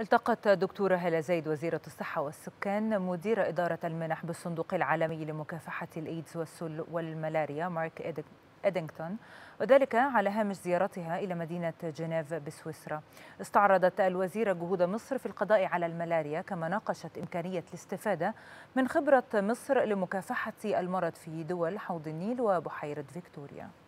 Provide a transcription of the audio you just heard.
التقت دكتورة هلا زيد وزيرة الصحة والسكان مدير إدارة المنح بالصندوق العالمي لمكافحة الإيدز والسل والملاريا مارك إدينغتون وذلك على هامش زيارتها إلى مدينة جنيف بسويسرا استعرضت الوزيرة جهود مصر في القضاء على الملاريا كما ناقشت إمكانية الاستفادة من خبرة مصر لمكافحة المرض في دول حوض النيل وبحيرة فيكتوريا